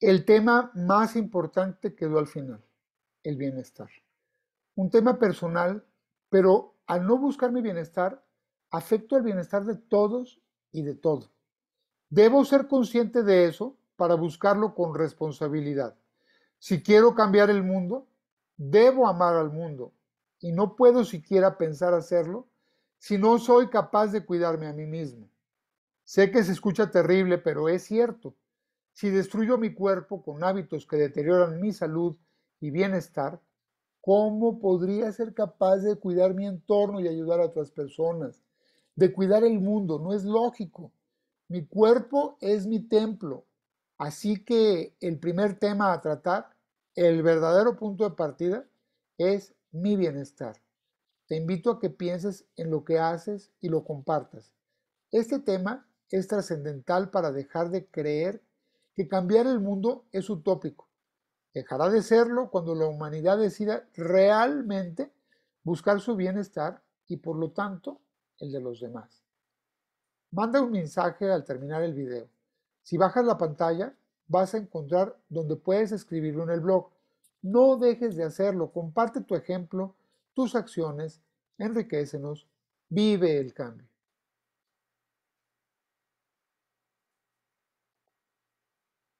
El tema más importante quedó al final, el bienestar. Un tema personal, pero al no buscar mi bienestar, afecto al bienestar de todos y de todo. Debo ser consciente de eso para buscarlo con responsabilidad. Si quiero cambiar el mundo, debo amar al mundo y no puedo siquiera pensar hacerlo si no soy capaz de cuidarme a mí mismo. Sé que se escucha terrible, pero es cierto. Si destruyo mi cuerpo con hábitos que deterioran mi salud y bienestar, ¿cómo podría ser capaz de cuidar mi entorno y ayudar a otras personas? De cuidar el mundo, no es lógico. Mi cuerpo es mi templo. Así que el primer tema a tratar, el verdadero punto de partida, es mi bienestar. Te invito a que pienses en lo que haces y lo compartas. Este tema es trascendental para dejar de creer que cambiar el mundo es utópico. Dejará de serlo cuando la humanidad decida realmente buscar su bienestar y por lo tanto el de los demás. Manda un mensaje al terminar el video. Si bajas la pantalla, vas a encontrar donde puedes escribirlo en el blog. No dejes de hacerlo, comparte tu ejemplo, tus acciones, enriquecenos, vive el cambio.